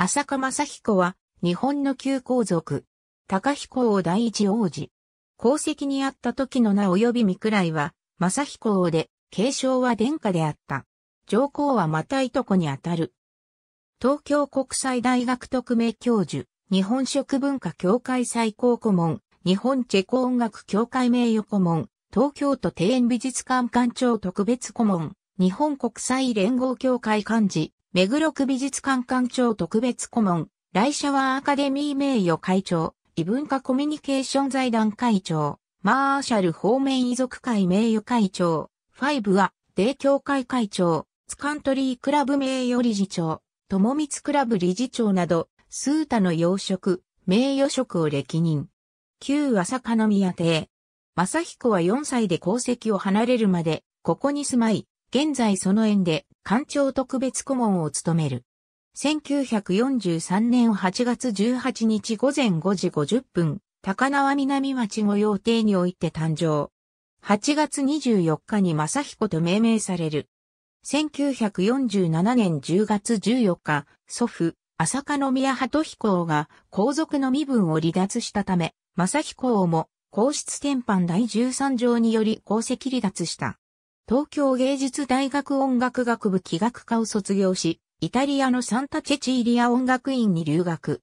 浅香正彦は、日本の旧皇族、高彦王第一王子。皇籍にあった時の名及び御位は、正彦王で、継承は殿下であった。上皇はまたいとこにあたる。東京国際大学特命教授、日本食文化協会最高顧問、日本チェコ音楽協会名誉顧問、東京都庭園美術館館長特別顧問、日本国際連合協会幹事、目黒区美術館館長特別顧問、来社はアカデミー名誉会長、異文化コミュニケーション財団会長、マーシャル方面遺族会名誉会長、ファイブは、デイ協会会長、ツカントリークラブ名誉理事長、友光クラブ理事長など、数多の要職、名誉職を歴任。旧朝香宮邸。正彦は4歳で功績を離れるまで、ここに住まい、現在その縁で、官庁特別顧問を務める。1943年8月18日午前5時50分、高輪南町御用邸において誕生。8月24日に正彦と命名される。1947年10月14日、祖父、浅香宮鳩彦王が皇族の身分を離脱したため、正彦王も皇室天範第13条により皇籍離脱した。東京芸術大学音楽学部器楽科を卒業し、イタリアのサンタチェチーリア音楽院に留学。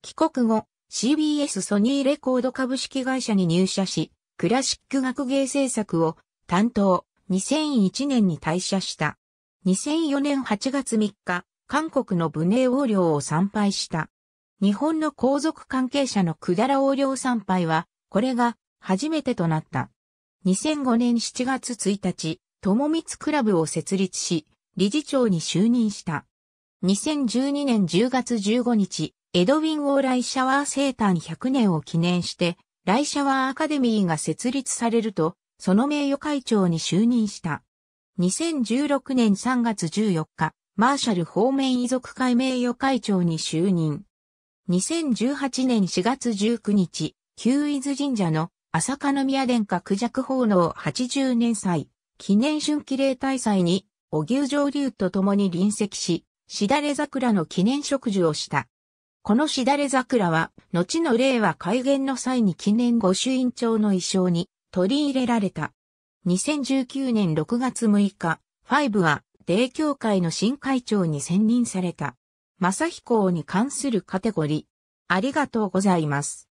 帰国後、CBS ソニーレコード株式会社に入社し、クラシック学芸制作を担当、2001年に退社した。2004年8月3日、韓国のブネ王領を参拝した。日本の皇族関係者のくだら王領参拝は、これが初めてとなった。2005年7月1日、友光クラブを設立し、理事長に就任した。2012年10月15日、エドウィン・オーライ・シャワー生誕100年を記念して、ライシャワーアカデミーが設立されると、その名誉会長に就任した。2016年3月14日、マーシャル方面遺族会名誉会長に就任。2018年4月19日、旧伊豆神社の朝香宮殿下九尺奉納80年祭。記念春季例大祭に、お牛上流と共に臨席し、しだれ桜の記念植樹をした。このしだれ桜は、後の令和改元の際に記念御朱印帳の衣装に取り入れられた。2019年6月6日、ファイブは、霊協会の新会長に選任された。正彦に関するカテゴリー。ありがとうございます。